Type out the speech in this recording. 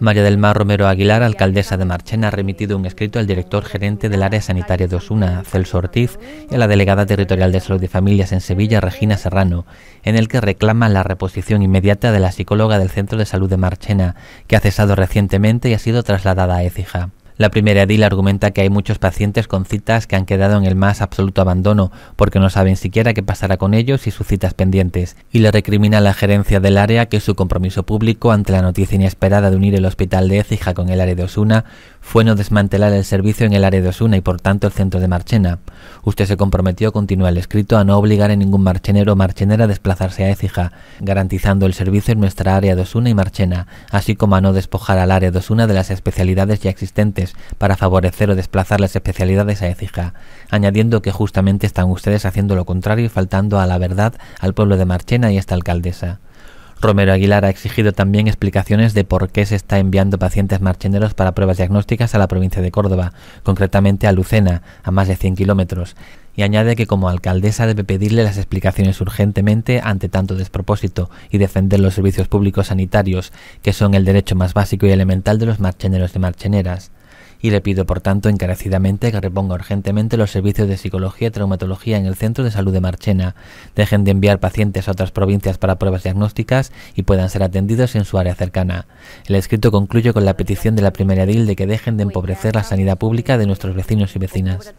María del Mar Romero Aguilar, alcaldesa de Marchena, ha remitido un escrito al director gerente del área sanitaria de Osuna, Celso Ortiz, y a la delegada territorial de salud y familias en Sevilla, Regina Serrano, en el que reclama la reposición inmediata de la psicóloga del Centro de Salud de Marchena, que ha cesado recientemente y ha sido trasladada a Écija. La primera edil argumenta que hay muchos pacientes con citas que han quedado en el más absoluto abandono porque no saben siquiera qué pasará con ellos y sus citas pendientes, y le recrimina a la gerencia del área que su compromiso público ante la noticia inesperada de unir el hospital de Écija con el área de Osuna fue no desmantelar el servicio en el área de Osuna y por tanto el centro de Marchena. Usted se comprometió, continúa el escrito, a no obligar a ningún marchenero o marchenera a desplazarse a Écija, garantizando el servicio en nuestra área de Osuna y Marchena, así como a no despojar al área de Osuna de las especialidades ya existentes para favorecer o desplazar las especialidades a Ecija, añadiendo que justamente están ustedes haciendo lo contrario y faltando a la verdad al pueblo de Marchena y esta alcaldesa. Romero Aguilar ha exigido también explicaciones de por qué se está enviando pacientes marcheneros para pruebas diagnósticas a la provincia de Córdoba, concretamente a Lucena, a más de 100 kilómetros, y añade que como alcaldesa debe pedirle las explicaciones urgentemente ante tanto despropósito y defender los servicios públicos sanitarios, que son el derecho más básico y elemental de los marcheneros y marcheneras y le pido por tanto encarecidamente que reponga urgentemente los servicios de psicología y traumatología en el Centro de Salud de Marchena, dejen de enviar pacientes a otras provincias para pruebas diagnósticas y puedan ser atendidos en su área cercana. El escrito concluye con la petición de la primera edil de que dejen de empobrecer la sanidad pública de nuestros vecinos y vecinas.